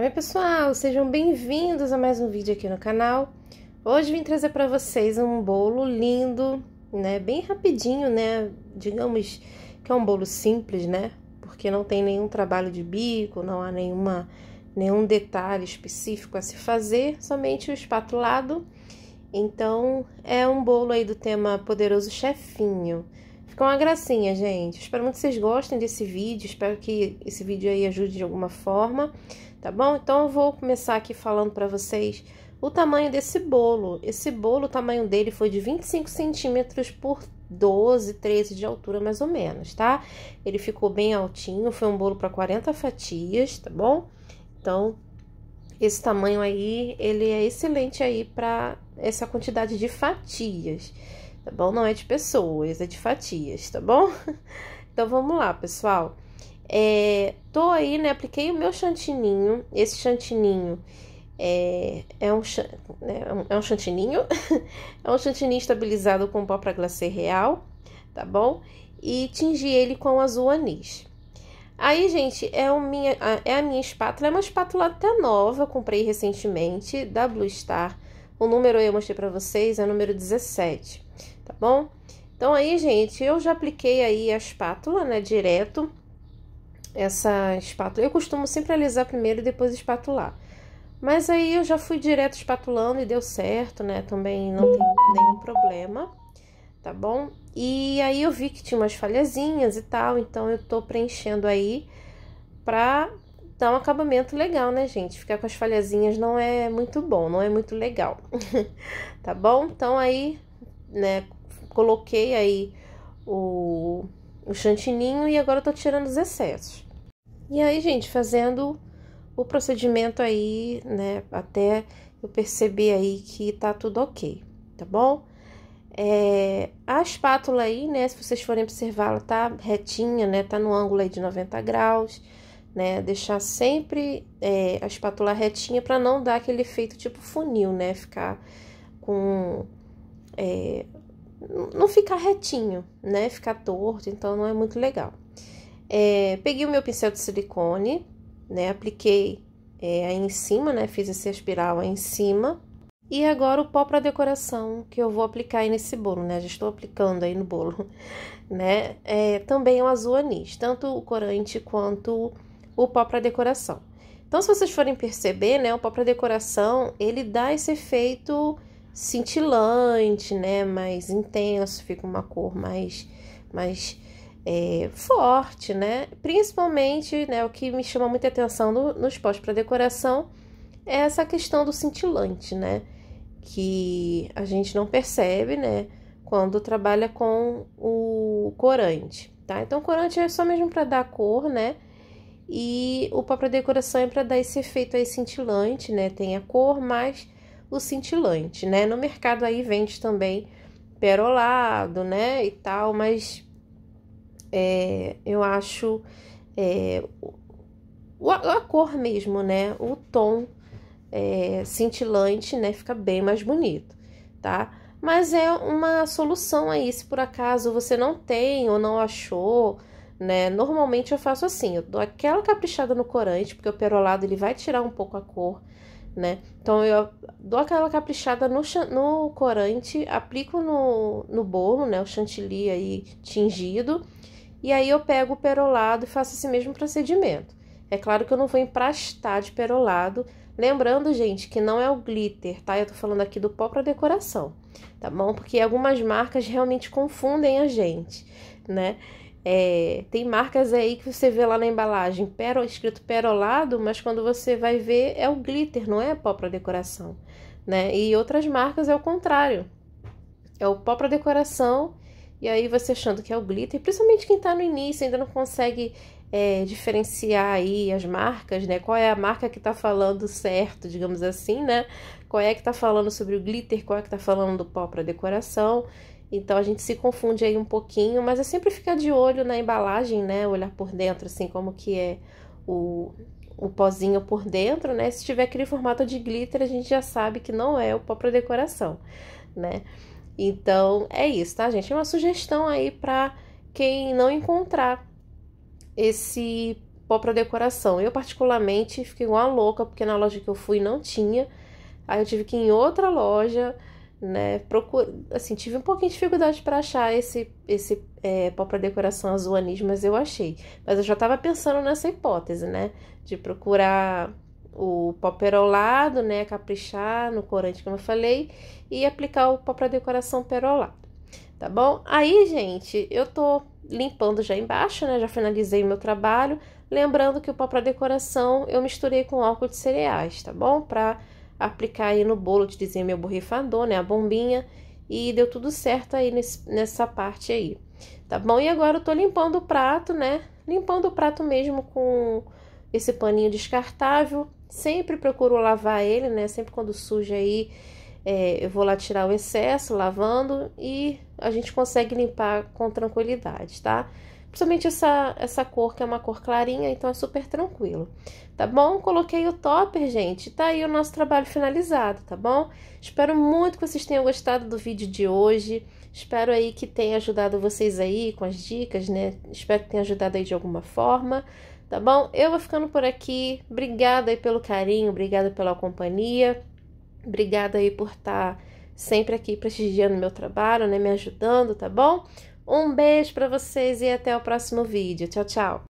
Oi pessoal, sejam bem-vindos a mais um vídeo aqui no canal. Hoje vim trazer para vocês um bolo lindo, né, bem rapidinho, né, digamos que é um bolo simples, né, porque não tem nenhum trabalho de bico, não há nenhuma, nenhum detalhe específico a se fazer, somente o espatulado. Então é um bolo aí do tema Poderoso Chefinho. Ficou uma gracinha, gente. Espero muito que vocês gostem desse vídeo, espero que esse vídeo aí ajude de alguma forma tá bom? Então eu vou começar aqui falando para vocês o tamanho desse bolo. Esse bolo, o tamanho dele foi de 25 centímetros por 12, 13 de altura, mais ou menos, tá? Ele ficou bem altinho, foi um bolo para 40 fatias, tá bom? Então, esse tamanho aí, ele é excelente aí para essa quantidade de fatias, tá bom? Não é de pessoas, é de fatias, tá bom? Então, vamos lá, pessoal. É, tô aí, né? Apliquei o meu chantininho. Esse chantininho é, é, um, né, é, é um chantininho. é um chantininho estabilizado com pó para glacê real, tá bom? E tingi ele com azul anis. Aí, gente, é, o minha, é a minha espátula. É uma espátula até nova, comprei recentemente, da Blue Star. O número eu mostrei para vocês, é o número 17, tá bom? Então, aí, gente, eu já apliquei aí a espátula, né, direto essa espátula. Eu costumo sempre alisar primeiro e depois espatular. Mas aí eu já fui direto espatulando e deu certo, né? Também não tem nenhum problema, tá bom? E aí eu vi que tinha umas falhazinhas e tal, então eu tô preenchendo aí pra dar um acabamento legal, né, gente? Ficar com as falhazinhas não é muito bom, não é muito legal, tá bom? Então aí, né, coloquei aí o, o chantininho e agora eu tô tirando os excessos. E aí, gente, fazendo o procedimento aí, né, até eu perceber aí que tá tudo ok, tá bom? É, a espátula aí, né, se vocês forem observar, ela tá retinha, né, tá no ângulo aí de 90 graus, né, deixar sempre é, a espátula retinha para não dar aquele efeito tipo funil, né, ficar com... É, não ficar retinho, né, ficar torto, então não é muito legal. É, peguei o meu pincel de silicone, né? Apliquei é, aí em cima, né? Fiz essa espiral aí em cima. E agora o pó para decoração que eu vou aplicar aí nesse bolo, né? Já estou aplicando aí no bolo, né? É, também é um azul anis, tanto o corante quanto o pó para decoração. Então, se vocês forem perceber, né, o pó para decoração ele dá esse efeito cintilante, né? Mais intenso, fica uma cor mais, mais é, forte, né? Principalmente, né, o que me chama muita atenção no, nos pós para decoração é essa questão do cintilante, né? Que a gente não percebe, né? Quando trabalha com o corante, tá? Então, o corante é só mesmo para dar cor, né? E o pó para decoração é para dar esse efeito aí cintilante, né? Tem a cor mais o cintilante, né? No mercado aí vende também perolado, né? E tal, mas é, eu acho é, a cor mesmo, né? O tom é, cintilante, né? Fica bem mais bonito, tá? Mas é uma solução aí, se por acaso você não tem ou não achou, né? Normalmente eu faço assim, eu dou aquela caprichada no corante, porque o perolado ele vai tirar um pouco a cor, né? Então eu dou aquela caprichada no, no corante, aplico no, no bolo, né? O chantilly aí tingido e aí eu pego o perolado e faço esse mesmo procedimento. É claro que eu não vou emprestar de perolado. Lembrando, gente, que não é o glitter, tá? Eu tô falando aqui do pó para decoração, tá bom? Porque algumas marcas realmente confundem a gente, né? É, tem marcas aí que você vê lá na embalagem pero, escrito perolado, mas quando você vai ver é o glitter, não é pó para decoração, né? E outras marcas é o contrário. É o pó para decoração e aí você achando que é o glitter, principalmente quem tá no início, ainda não consegue é, diferenciar aí as marcas, né? Qual é a marca que tá falando certo, digamos assim, né? Qual é que tá falando sobre o glitter, qual é que tá falando do pó para decoração. Então a gente se confunde aí um pouquinho, mas é sempre ficar de olho na embalagem, né? Olhar por dentro, assim, como que é o, o pozinho por dentro, né? Se tiver aquele formato de glitter, a gente já sabe que não é o pó para decoração, né? Então é isso, tá, gente? É uma sugestão aí para quem não encontrar esse pó para decoração. Eu, particularmente, fiquei uma louca porque na loja que eu fui não tinha. Aí eu tive que ir em outra loja, né? Procur... Assim, tive um pouquinho de dificuldade para achar esse, esse é, pó para decoração azul anis, mas eu achei. Mas eu já estava pensando nessa hipótese, né? De procurar o pó perolado, né? Caprichar no corante, como eu falei, e aplicar o pó para decoração perolado, tá bom? Aí, gente, eu tô limpando já embaixo, né? Já finalizei meu trabalho. Lembrando que o pó para decoração eu misturei com álcool de cereais, tá bom? Para aplicar aí no bolo, dizer meu borrifador, né? A bombinha. E deu tudo certo aí nesse, nessa parte aí, tá bom? E agora eu tô limpando o prato, né? Limpando o prato mesmo com esse paninho descartável Sempre procuro lavar ele, né? Sempre quando suja aí, é, eu vou lá tirar o excesso, lavando, e a gente consegue limpar com tranquilidade, tá? Principalmente essa, essa cor, que é uma cor clarinha, então é super tranquilo, tá bom? Coloquei o topper, gente, tá aí o nosso trabalho finalizado, tá bom? Espero muito que vocês tenham gostado do vídeo de hoje, espero aí que tenha ajudado vocês aí com as dicas, né? Espero que tenha ajudado aí de alguma forma, tá bom? Eu vou ficando por aqui. Obrigada aí pelo carinho, obrigada pela companhia, obrigada aí por estar tá sempre aqui prestigiando meu trabalho, né? Me ajudando, tá bom? Um beijo para vocês e até o próximo vídeo. Tchau, tchau!